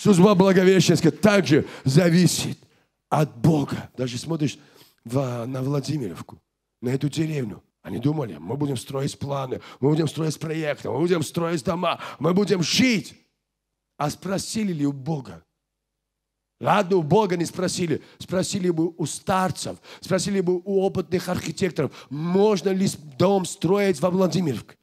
Служба благовещенская также зависит от Бога. Даже смотришь на Владимировку, на эту деревню. Они думали, мы будем строить планы, мы будем строить проекты, мы будем строить дома, мы будем жить. А спросили ли у Бога? Ладно, у Бога не спросили. Спросили бы у старцев, спросили бы у опытных архитекторов, можно ли дом строить во Владимировке?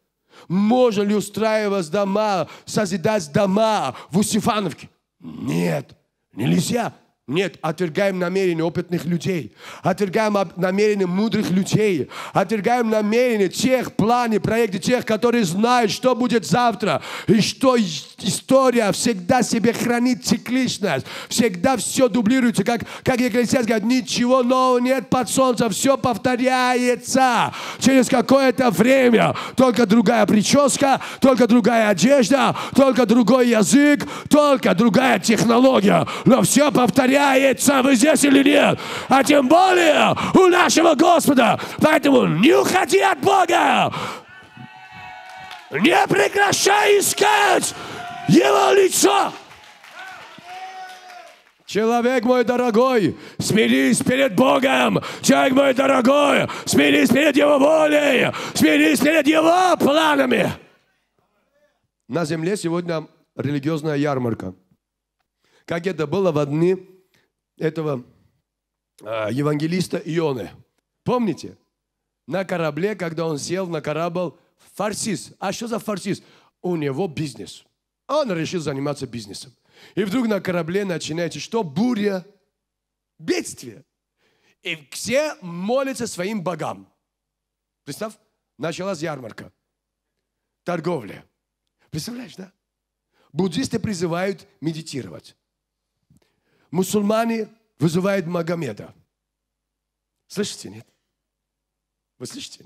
Можно ли устраивать дома, созидать дома в Усифановке? Нет, нельзя. Нет, отвергаем намерения опытных людей, отвергаем намерения мудрых людей, отвергаем намерения тех планы, проекты тех, которые знают, что будет завтра, и что история всегда себе хранит цикличность, всегда все дублируется, как, как Екклесиас говорит, ничего нового нет под солнцем, все повторяется через какое-то время, только другая прическа, только другая одежда, только другой язык, только другая технология, но все повторяется проверяется, вы здесь или нет. А тем более у нашего Господа. Поэтому не уходи от Бога. Не прекращай искать Его лицо. Человек мой дорогой, смирись перед Богом. Человек мой дорогой, смирись перед Его волей, смирись перед Его планами. На земле сегодня религиозная ярмарка. Как это было в одни этого а, евангелиста Ионы. Помните? На корабле, когда он сел на корабль, фарсис. А что за фарсис? У него бизнес. Он решил заниматься бизнесом. И вдруг на корабле начинается что? Буря, бедствие. И все молятся своим богам. Представь, началась ярмарка. Торговля. Представляешь, да? Буддисты призывают медитировать мусульмане вызывают Магомеда. Слышите, нет? Вы слышите?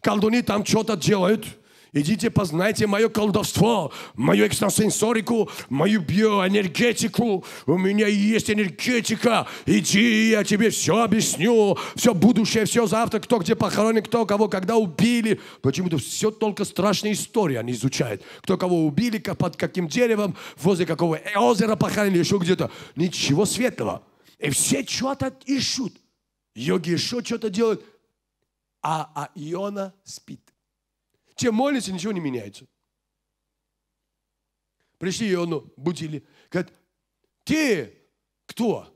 Колдуны там что-то делают – Идите, познайте мое колдовство, мою экстрасенсорику, мою биоэнергетику. У меня есть энергетика. Иди, я тебе все объясню. Все будущее, все завтра, кто где похоронен, кто кого когда убили. Почему-то все только страшные истории они изучают. Кто кого убили, под каким деревом, возле какого озера похоронили, еще где-то. Ничего светлого. И все что-то ищут. Йоги еще что-то делают. А, а Иона спит. Чем молишься, ничего не меняется. Пришли Иону, будили. Говорят, ты кто?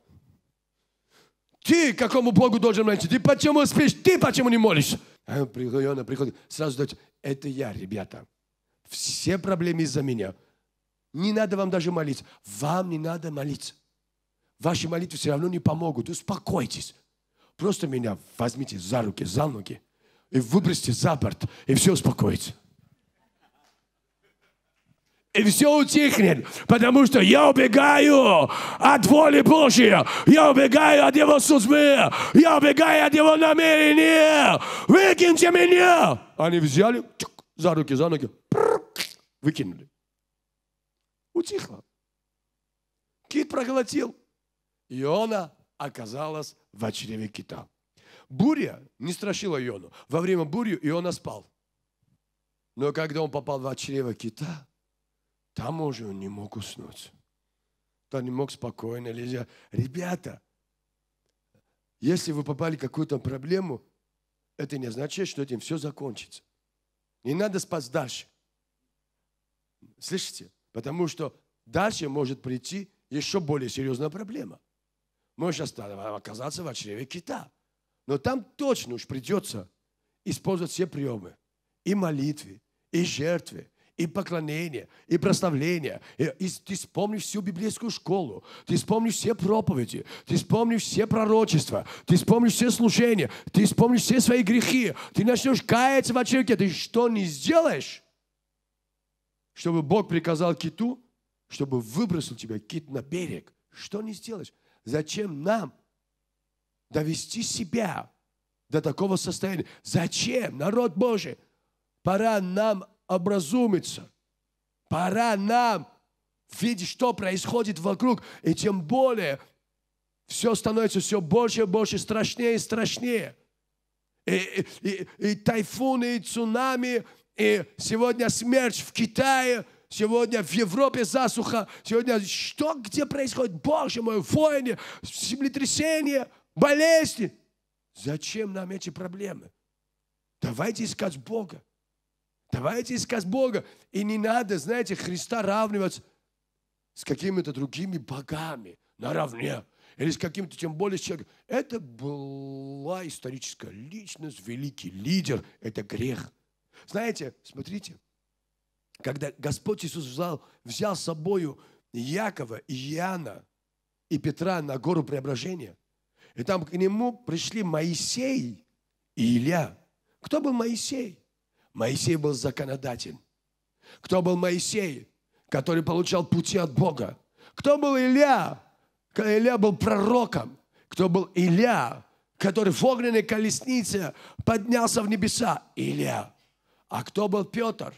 Ты к какому Богу должен молиться? Ты почему спишь? Ты почему не молишься? А он приходит, приходит, сразу дает, это я, ребята. Все проблемы из-за меня. Не надо вам даже молиться. Вам не надо молиться. Ваши молитвы все равно не помогут. Успокойтесь. Просто меня возьмите за руки, за ноги и выбросьте за борт, и все успокоится. И все утихнет, потому что я убегаю от воли Божьей, я убегаю от Его судьбы, я убегаю от Его намерения. Выкиньте меня! Они взяли чук, за руки, за ноги, выкинули. Утихло. Кит проглотил. и она оказалась в очреве кита. Буря не страшила Иону. Во время бури Иона спал. Но когда он попал в чрево кита, там уже он не мог уснуть. Там не мог спокойно лежать. Ребята, если вы попали в какую-то проблему, это не означает, что этим все закончится. Не надо спать дальше. Слышите? Потому что дальше может прийти еще более серьезная проблема. Можешь оказаться в чреве кита. Но там точно уж придется использовать все приемы. И молитвы, и жертвы, и поклонения, и прославление. И, и ты вспомнишь всю библейскую школу, ты вспомнишь все проповеди, ты вспомнишь все пророчества, ты вспомнишь все служения, ты вспомнишь все свои грехи, ты начнешь каяться в очерке. Ты что не сделаешь, чтобы Бог приказал киту, чтобы выбросил тебя кит на берег? Что не сделаешь? Зачем нам довести себя до такого состояния. Зачем? Народ Божий, пора нам образумиться. Пора нам видеть, что происходит вокруг. И тем более все становится все больше и больше, страшнее и страшнее. И, и, и тайфуны, и цунами, и сегодня смерть в Китае, сегодня в Европе засуха, сегодня что, где происходит? Боже мой, войны, землетрясения – болезни. Зачем нам эти проблемы? Давайте искать Бога. Давайте искать Бога. И не надо, знаете, Христа равнивать с какими-то другими богами наравне. Или с каким-то, тем более, человеком. Это была историческая личность, великий лидер. Это грех. Знаете, смотрите, когда Господь Иисус взял, взял с собою Якова, и Иоанна и Петра на гору преображения – и там к нему пришли Моисей и Илья. Кто был Моисей? Моисей был законодатель. Кто был Моисей, который получал пути от Бога? Кто был Илья? Илья был пророком. Кто был Илья, который в огненной колеснице поднялся в небеса? Илья. А кто был Петр?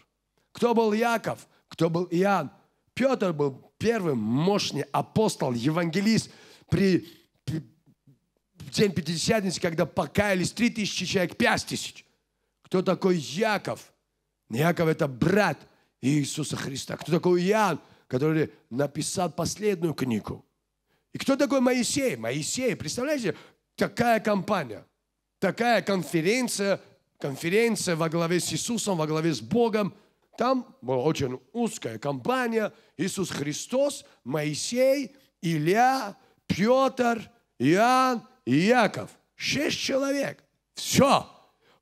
Кто был Яков? Кто был Иоанн? Петр был первым мощный апостол, евангелист при день Пятидесятницы, когда покаялись три тысячи человек, пять тысяч. Кто такой Яков? Яков – это брат Иисуса Христа. Кто такой Иоанн, который написал последнюю книгу? И кто такой Моисей? Моисей, представляете, такая компания, такая конференция, конференция во главе с Иисусом, во главе с Богом. Там была очень узкая компания. Иисус Христос, Моисей, Илья, Петр, Иоанн Иаков, шесть человек. Все.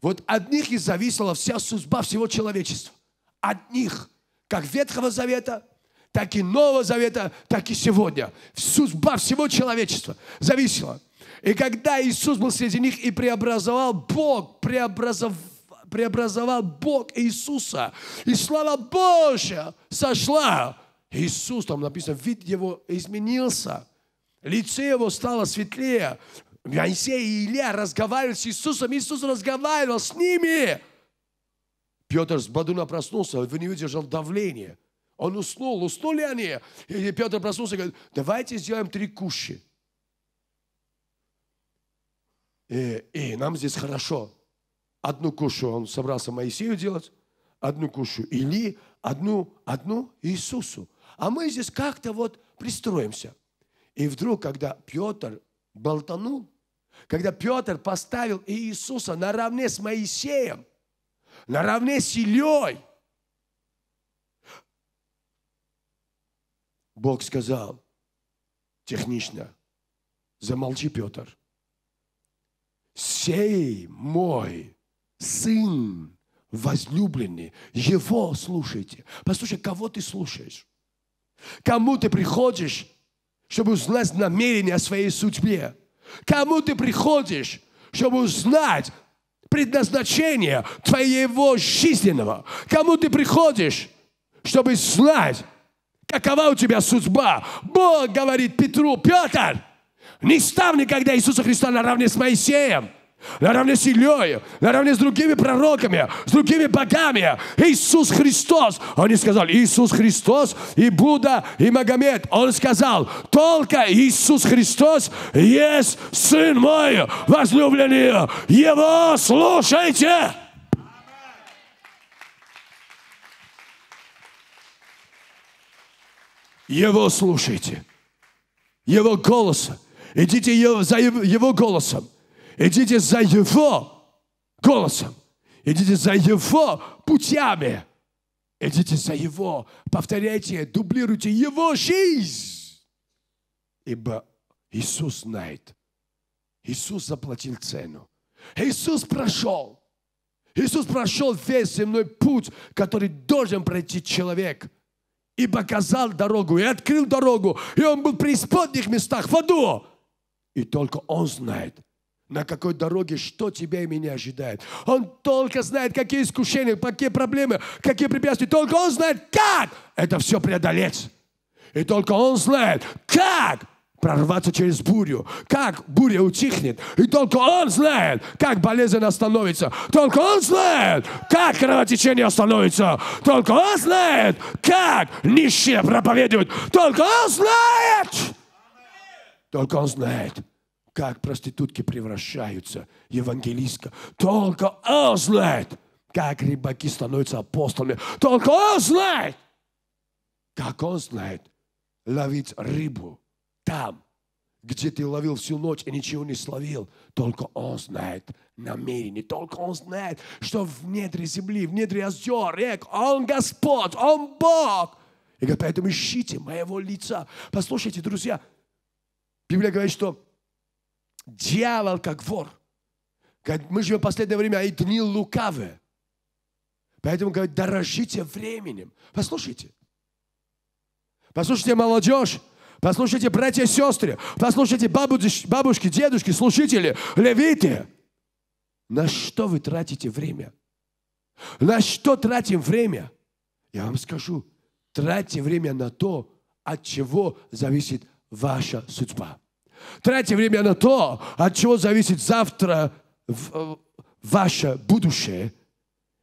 Вот от них и зависела вся судьба всего человечества. От них. Как Ветхого Завета, так и Нового Завета, так и сегодня. Судьба всего человечества зависела. И когда Иисус был среди них и преобразовал Бог, преобразовал преобразовал Бог Иисуса. И слава Божья сошла. Иисус, там написано, вид его изменился. Лице его стало светлее. Моисей и Илья разговаривали с Иисусом, Иисус разговаривал с ними. Петр с Бадуна проснулся, в нее держал давление. Он уснул, уснули они. И Петр проснулся и говорит, давайте сделаем три кущи. И, и нам здесь хорошо. Одну кушу он собрался Моисею делать, одну кушу Или, одну, одну Иисусу. А мы здесь как-то вот пристроимся. И вдруг, когда Петр болтанул, когда Петр поставил Иисуса наравне с Моисеем, наравне с Ильей, Бог сказал технично, замолчи, Петр, сей мой сын возлюбленный, его слушайте. Послушай, кого ты слушаешь? Кому ты приходишь, чтобы узнать намерение о своей судьбе? Кому ты приходишь, чтобы узнать предназначение твоего жизненного? Кому ты приходишь, чтобы знать, какова у тебя судьба? Бог говорит Петру, Петр, не став никогда Иисуса Христа наравне с Моисеем – наравне с Ильей, наравне с другими пророками, с другими богами. Иисус Христос. Они сказали, Иисус Христос и Будда, и Магомед. Он сказал, только Иисус Христос есть Сын мой, возлюбленный. Его слушайте. Его слушайте. Его голоса. Идите за его голосом идите за Его голосом, идите за Его путями, идите за Его, повторяйте, дублируйте Его жизнь. Ибо Иисус знает, Иисус заплатил цену, Иисус прошел, Иисус прошел весь земной путь, который должен пройти человек – и показал дорогу, и открыл дорогу, и он был при преисподних местах, в аду. И только он знает, на какой дороге, что тебя и меня ожидает. Он только знает, какие искушения, какие проблемы, какие препятствия. Только он знает, как это все преодолеть. И только он знает, как прорваться через бурю, как буря утихнет. И только он знает, как болезнь остановится. Только он знает, как кровотечение остановится. Только он знает, как нищие проповедуют. Только он знает. Только он знает как проститутки превращаются евангелистка. Только он знает, как рыбаки становятся апостолами. Только он знает, как он знает ловить рыбу там, где ты ловил всю ночь и ничего не словил. Только он знает намерение, только он знает, что в недре земли, в недре озер, рек, он Господь, он Бог. И говорит, поэтому ищите моего лица. Послушайте, друзья, Библия говорит, что дьявол как вор. Мы живем в последнее время, а и дни лукавы. Поэтому, говорит, дорожите временем. Послушайте. Послушайте, молодежь. Послушайте, братья и сестры. Послушайте, бабушки, бабушки дедушки, служители, левиты. На что вы тратите время? На что тратим время? Я вам скажу, тратьте время на то, от чего зависит ваша судьба. Тратьте время на то, от чего зависит завтра э, ваше будущее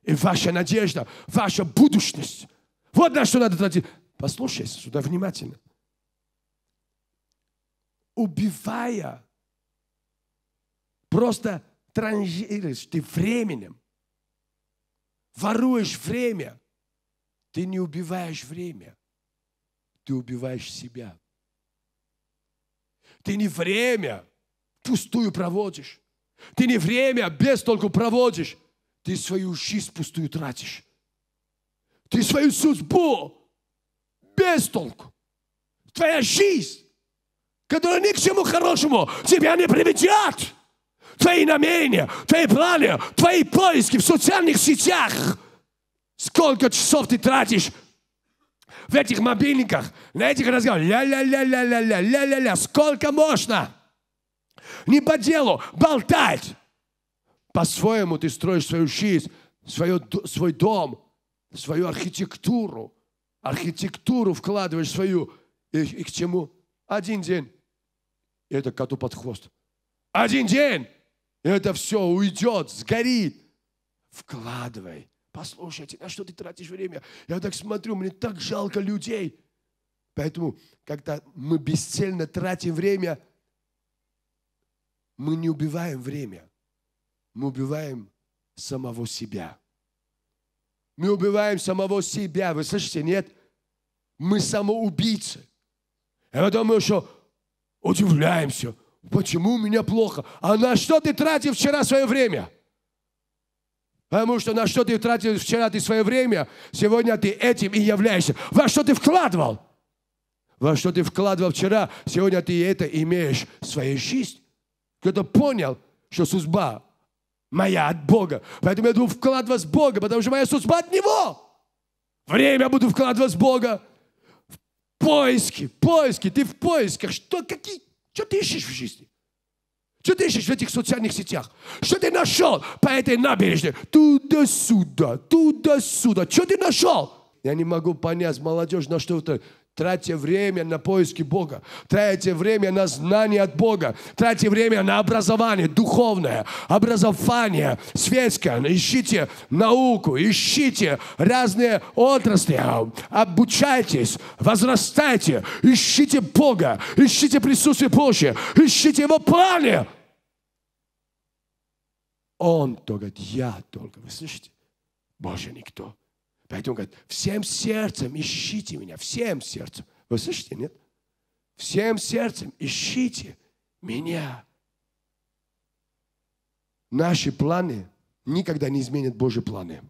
и ваша надежда, ваша будущность. Вот на что надо тратить. Послушайся сюда внимательно. Убивая, просто транжируешь ты временем, воруешь время. Ты не убиваешь время, ты убиваешь себя. Ты не время пустую проводишь. Ты не время без толку проводишь. Ты свою жизнь пустую тратишь. Ты свою судьбу без толку. Твоя жизнь, которая ни к чему хорошему тебя не приведет. Твои намерения, твои планы, твои поиски в социальных сетях. Сколько часов ты тратишь в этих мобильниках, на этих разговорах. Ля-ля-ля-ля-ля-ля-ля-ля. ля, Сколько можно? Не по делу болтать. По-своему ты строишь свою жизнь, свое, свой дом, свою архитектуру. Архитектуру вкладываешь свою. И, и к чему? Один день. И это коту под хвост. Один день. И это все уйдет, сгорит. Вкладывай Послушайте, а на что ты тратишь время? Я так смотрю, мне так жалко людей. Поэтому, когда мы бесцельно тратим время, мы не убиваем время, мы убиваем самого себя. Мы убиваем самого себя. Вы слышите, нет? Мы самоубийцы. И потом мы еще удивляемся, почему у меня плохо. А на что ты тратил вчера свое время? Потому что на что ты тратил вчера ты свое время, сегодня ты этим и являешься. Во что ты вкладывал? Во что ты вкладывал вчера, сегодня ты это имеешь в своей жизни. Кто-то понял, что судьба моя от Бога. Поэтому я буду вкладывать с Бога, потому что моя судьба от Него. Время буду вкладывать с Бога. В поиски, поиски, ты в поисках. Что, какие, что ты ищешь в жизни? Что ты ищешь в этих социальных сетях? Что ты нашел по этой набережной? Туда-сюда, туда-сюда. Что ты нашел? Я не могу понять, молодежь, на что это Тратьте время на поиски Бога. Тратьте время на знание от Бога. Тратьте время на образование духовное, образование светское. Ищите науку, ищите разные отрасли. Обучайтесь, возрастайте, ищите Бога, ищите присутствие Божье, ищите Его планы. Он только, я только. Вы слышите? Боже, никто. Поэтому он говорит, всем сердцем ищите меня, всем сердцем. Вы слышите, нет? Всем сердцем ищите меня. Наши планы никогда не изменят Божьи планы.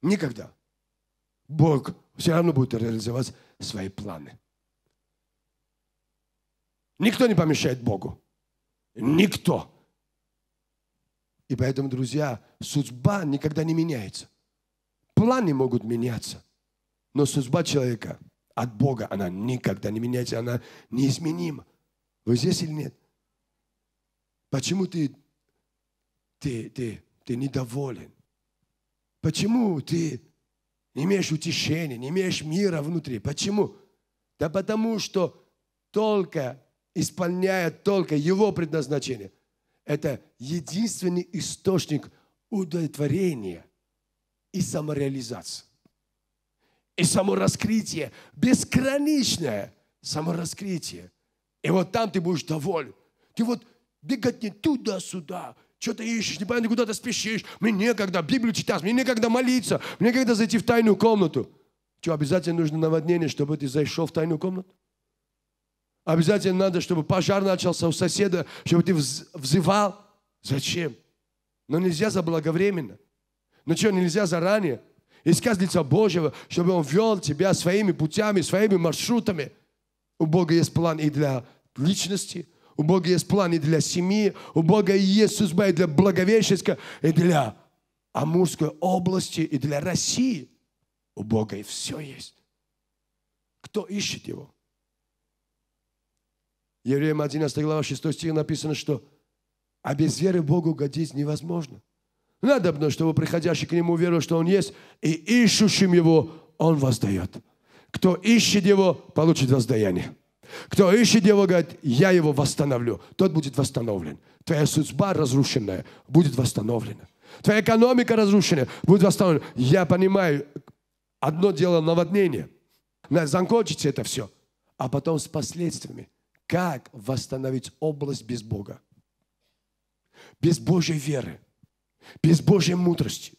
Никогда. Бог все равно будет реализовать свои планы. Никто не помешает Богу. Никто. И поэтому, друзья, судьба никогда не меняется. Планы могут меняться, но судьба человека от Бога, она никогда не меняется, она неизменима. Вы здесь или нет? Почему ты, ты, ты, ты недоволен? Почему ты не имеешь утешения, не имеешь мира внутри? Почему? Да потому что только исполняя только его предназначение – это единственный источник удовлетворения и самореализации. И самораскрытие, безграничное самораскрытие. И вот там ты будешь доволен. Ты вот бегать не туда-сюда, что ты ищешь, непонятно, куда ты спешишь. Мне некогда Библию читать, мне некогда молиться, мне некогда зайти в тайную комнату. Что, обязательно нужно наводнение, чтобы ты зашел в тайную комнату? Обязательно надо, чтобы пожар начался у соседа, чтобы ты взывал. Зачем? Но нельзя заблаговременно. Ну что, нельзя заранее? Искать лица Божьего, чтобы Он вел тебя своими путями, своими маршрутами. У Бога есть план и для личности, у Бога есть план и для семьи, у Бога есть судьба и для Благовещенска, и для Амурской области, и для России. У Бога и все есть. Кто ищет Его? Евреям 11 глава 6 стих написано, что «А без веры Богу угодить невозможно». Надобно, чтобы приходящий к Нему веру, что Он есть, и ищущим Его Он воздает. Кто ищет Его, получит воздаяние. Кто ищет Его, говорит, я Его восстановлю. Тот будет восстановлен. Твоя судьба разрушенная будет восстановлена. Твоя экономика разрушенная будет восстановлена. Я понимаю, одно дело наводнение. Закончится это все. А потом с последствиями. Как восстановить область без Бога? Без Божьей веры, без Божьей мудрости,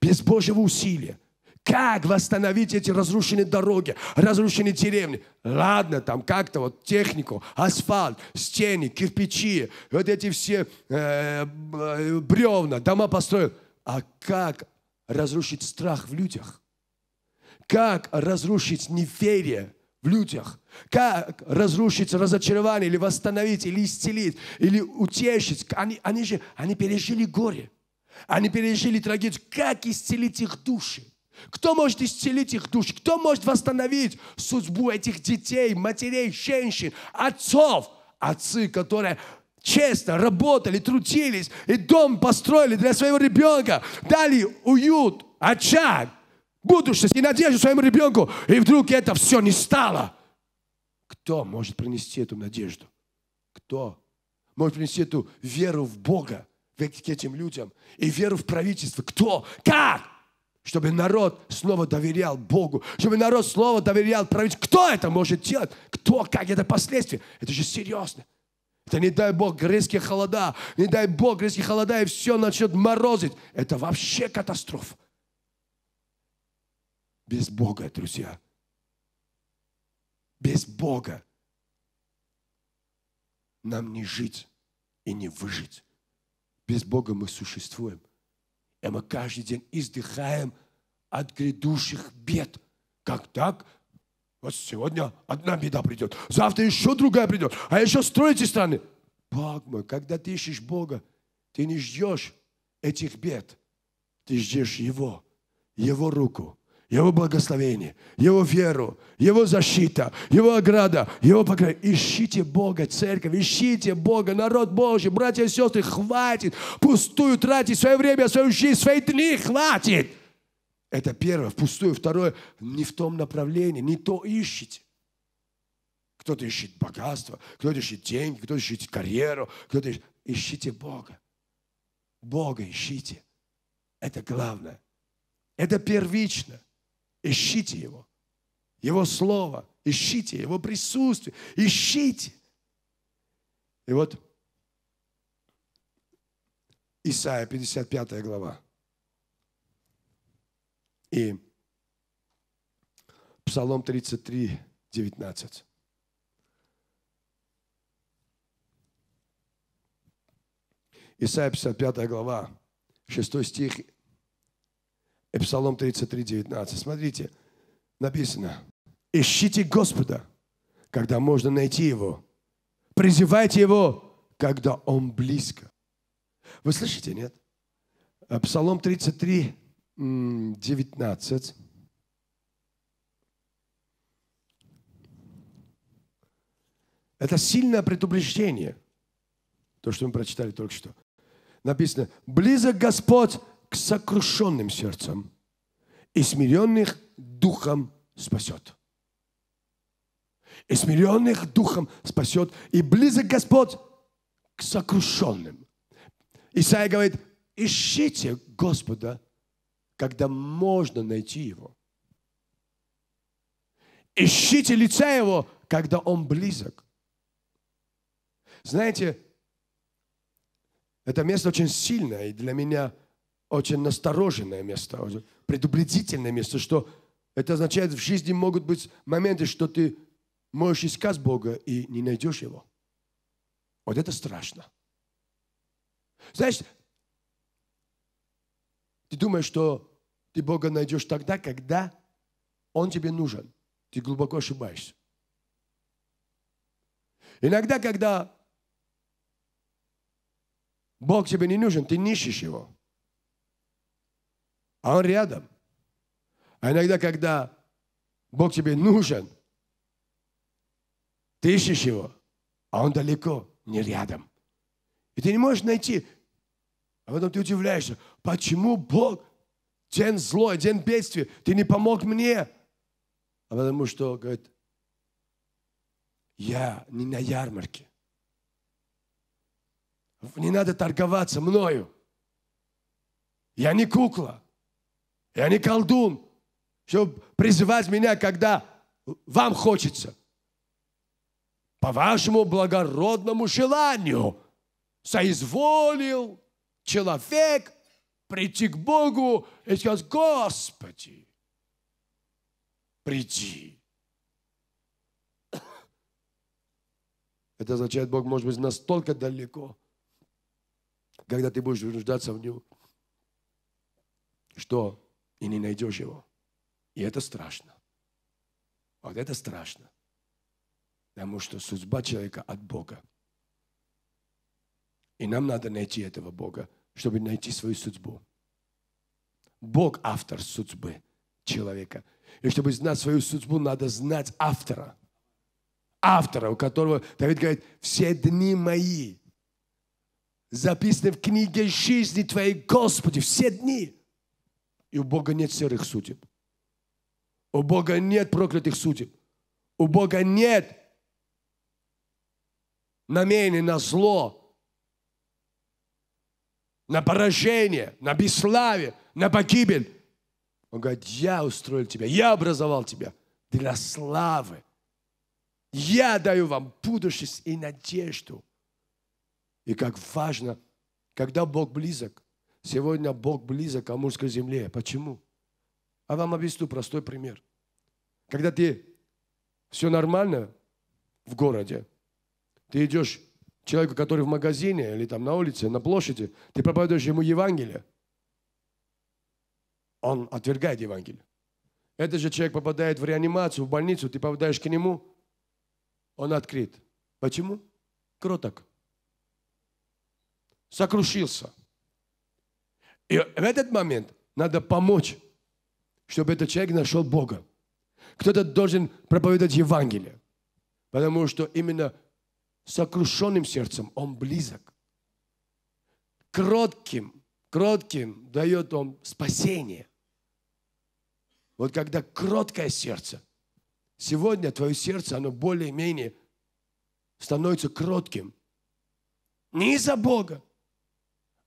без Божьего усилия. Как восстановить эти разрушенные дороги, разрушенные деревни? Ладно, там как-то вот технику, асфальт, стены, кирпичи, вот эти все э, э бревна, дома построил. А как разрушить страх в людях? Как разрушить неверие в людях? Как разрушить разочарование, или восстановить, или исцелить, или утешить. Они, они же они пережили горе. Они пережили трагедию. Как исцелить их души? Кто может исцелить их души? Кто может восстановить судьбу этих детей, матерей, женщин, отцов? Отцы, которые честно работали, трудились и дом построили для своего ребенка, дали уют, очаг, будущность и надежду своему ребенку. И вдруг это все не стало – кто может принести эту надежду? Кто может принести эту веру в Бога к этим людям и веру в правительство? Кто? Как? Чтобы народ снова доверял Богу, чтобы народ снова доверял правительству. Кто это может делать? Кто? Как? Это последствия. Это же серьезно. Это не дай Бог грецкие холода, не дай Бог грецкие холода, и все начнет морозить. Это вообще катастрофа. Без Бога, друзья, без Бога нам не жить и не выжить. Без Бога мы существуем. И мы каждый день издыхаем от грядущих бед. Как так? Вот сегодня одна беда придет, завтра еще другая придет, а еще строите страны. Бог мой, когда ты ищешь Бога, ты не ждешь этих бед, ты ждешь Его, Его руку, его благословение, Его веру, Его защита, Его ограда, Его покрытие. Ищите Бога, церковь, ищите Бога, народ Божий, братья и сестры, хватит пустую тратить свое время, свою жизнь, свои дни, хватит. Это первое, впустую. Второе, не в том направлении, не то ищите. Кто-то ищет богатство, кто-то ищет деньги, кто-то ищет карьеру, кто-то ищет... Ищите Бога. Бога ищите. Это главное. Это первично – Ищите Его. Его Слово. Ищите Его присутствие. Ищите. И вот Исайя 55 глава. И Псалом 33, 19. Исайя 55 глава, 6 стих и Псалом 33, 19. Смотрите, написано. Ищите Господа, когда можно найти Его. Призывайте Его, когда Он близко. Вы слышите, нет? А Псалом 33, 19. Это сильное предупреждение. То, что мы прочитали только что. Написано, близок Господь к сокрушенным сердцам и смиренных духом спасет. И смиренных духом спасет. И близок Господь к сокрушенным. Исаия говорит, ищите Господа, когда можно найти Его. Ищите лица Его, когда Он близок. Знаете, это место очень сильное, и для меня – очень настороженное место, предупредительное место, что это означает, в жизни могут быть моменты, что ты можешь искать Бога и не найдешь Его. Вот это страшно. Знаешь, ты думаешь, что ты Бога найдешь тогда, когда Он тебе нужен. Ты глубоко ошибаешься. Иногда, когда Бог тебе не нужен, ты не Его а Он рядом. А иногда, когда Бог тебе нужен, ты ищешь Его, а Он далеко, не рядом. И ты не можешь найти. А потом ты удивляешься, почему Бог день злой, день бедствия, ты не помог мне? А потому что, говорит, я не на ярмарке. Не надо торговаться мною. Я не кукла. Я не колдун, чтобы призывать меня, когда вам хочется. По вашему благородному желанию соизволил человек прийти к Богу и сказать, Господи, приди. Это означает, Бог может быть настолько далеко, когда ты будешь нуждаться в Нем, что и не найдешь его. И это страшно. Вот это страшно. Потому что судьба человека от Бога. И нам надо найти этого Бога, чтобы найти свою судьбу. Бог – автор судьбы человека. И чтобы знать свою судьбу, надо знать автора. Автора, у которого, Давид говорит, все дни мои записаны в книге жизни Твоей, Господи, все дни – и у Бога нет серых судеб. У Бога нет проклятых судеб. У Бога нет намерений на зло, на поражение, на бесславие, на погибель. Он говорит, я устроил тебя, я образовал тебя для славы. Я даю вам будущность и надежду. И как важно, когда Бог близок, Сегодня Бог близок к Амурской земле. Почему? А вам объясню простой пример. Когда ты все нормально в городе, ты идешь человеку, который в магазине или там на улице, на площади, ты проповедуешь ему Евангелие, он отвергает Евангелие. Этот же человек попадает в реанимацию, в больницу, ты попадаешь к нему, он открыт. Почему? Кроток. Сокрушился. И в этот момент надо помочь, чтобы этот человек нашел Бога. Кто-то должен проповедовать Евангелие, потому что именно сокрушенным сердцем он близок. Кротким, кротким дает он спасение. Вот когда кроткое сердце, сегодня твое сердце, оно более-менее становится кротким. Не из-за Бога,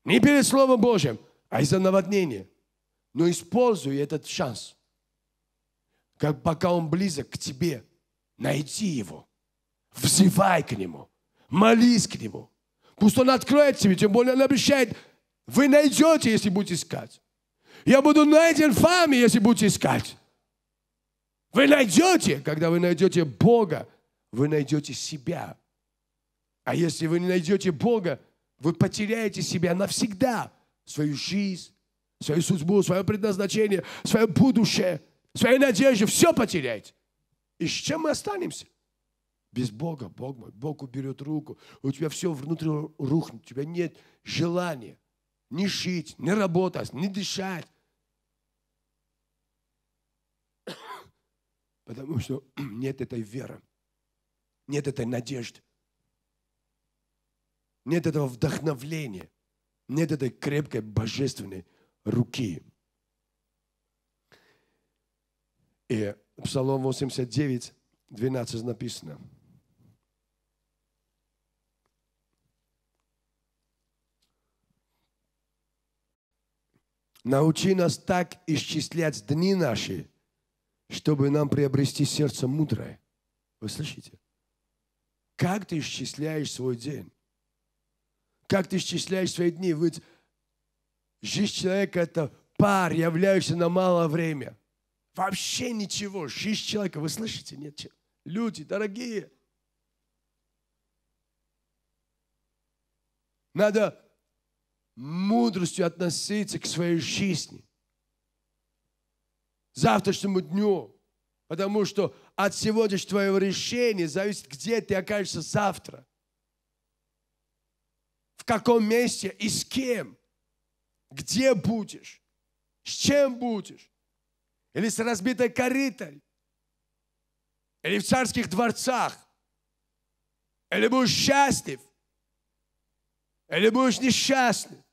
не перед Словом Божьим – а из-за наводнения. Но используй этот шанс, как пока он близок к тебе. Найди его, взывай к нему, молись к нему. Пусть он откроет тебе, тем более он обещает, вы найдете, если будете искать. Я буду найден вами, если будете искать. Вы найдете, когда вы найдете Бога, вы найдете себя. А если вы не найдете Бога, вы потеряете себя навсегда свою жизнь, свою судьбу, свое предназначение, свое будущее, свои надежды все потерять. И с чем мы останемся? Без Бога, Бог мой, Бог уберет руку, у тебя все внутри рухнет, у тебя нет желания не жить, не работать, не дышать. Потому что нет этой веры, нет этой надежды, нет этого вдохновления. Нет этой крепкой божественной руки. И Псалом 89, 12 написано. Научи нас так исчислять дни наши, чтобы нам приобрести сердце мудрое. Вы слышите? Как ты исчисляешь свой день? Как ты исчисляешь свои дни? Ведь жизнь человека – это пар, являющийся на малое время. Вообще ничего. Жизнь человека, вы слышите? Нет, люди, дорогие. Надо мудростью относиться к своей жизни. Завтрашнему дню. Потому что от сегодняшнего твоего решения зависит, где ты окажешься завтра в каком месте и с кем, где будешь, с чем будешь, или с разбитой коритой, или в царских дворцах, или будешь счастлив, или будешь несчастлив,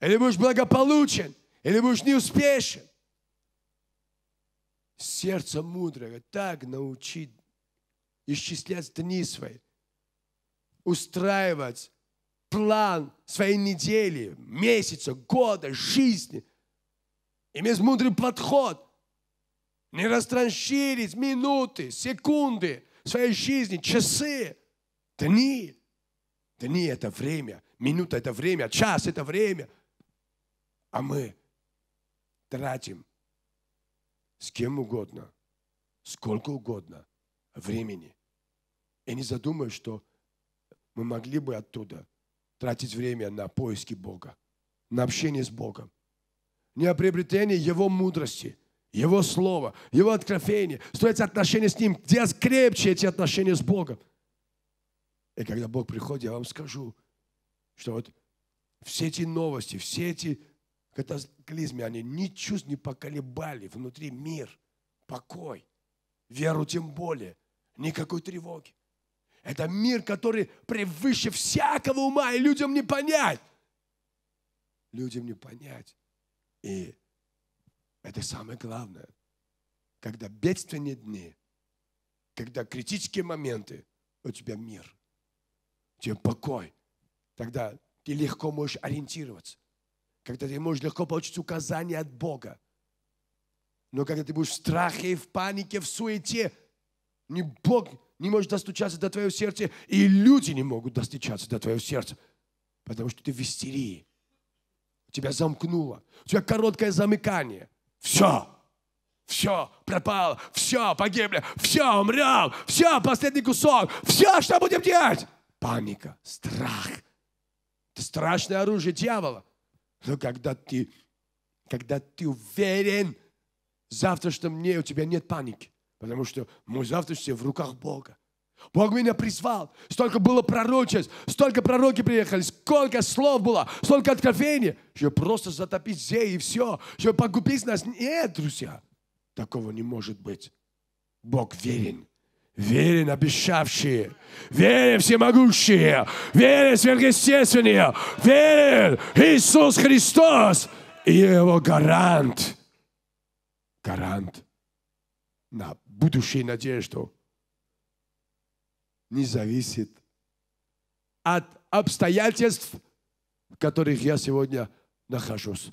или будешь благополучен, или будешь неуспешен. Сердце мудрое так научить исчислять дни свои, устраивать план своей недели, месяца, года, жизни. Иметь мудрый подход. Не растранщились минуты, секунды своей жизни, часы, дни. Дни – это время, минута – это время, час – это время. А мы тратим с кем угодно, сколько угодно времени. и не задумываюсь, что мы могли бы оттуда – тратить время на поиски Бога, на общение с Богом, не о приобретении Его мудрости, Его Слова, Его откровения, строить отношения с Ним, делать крепче эти отношения с Богом. И когда Бог приходит, я вам скажу, что вот все эти новости, все эти катаклизмы, они ничуть не поколебали внутри мир, покой, веру тем более, никакой тревоги. Это мир, который превыше всякого ума, и людям не понять. Людям не понять. И это самое главное. Когда бедственные дни, когда критические моменты, у тебя мир, у тебя покой. Тогда ты легко можешь ориентироваться. Когда ты можешь легко получить указания от Бога. Но когда ты будешь в страхе, в панике, в суете, не Бог, не может достучаться до твоего сердца, и люди не могут достучаться до твоего сердца, потому что ты в истерии. Тебя замкнуло. У тебя короткое замыкание. Все. Все, пропало, все, погибли, все, умрем, все, последний кусок, все, что будем делать? Паника, страх. Это страшное оружие дьявола. Но когда ты, когда ты уверен, завтра, что мне, у тебя нет паники. Потому что мой завтрашний в руках Бога. Бог меня призвал. Столько было пророчеств, столько пророки приехали, сколько слов было, столько откровений, чтобы просто затопить все и все, чтобы погубить нас. Нет, друзья, такого не может быть. Бог верен. Верен обещавшие, верен всемогущие, верен сверхъестественные, верен Иисус Христос и Его гарант. Гарант на будущей надежду не зависит от обстоятельств, в которых я сегодня нахожусь.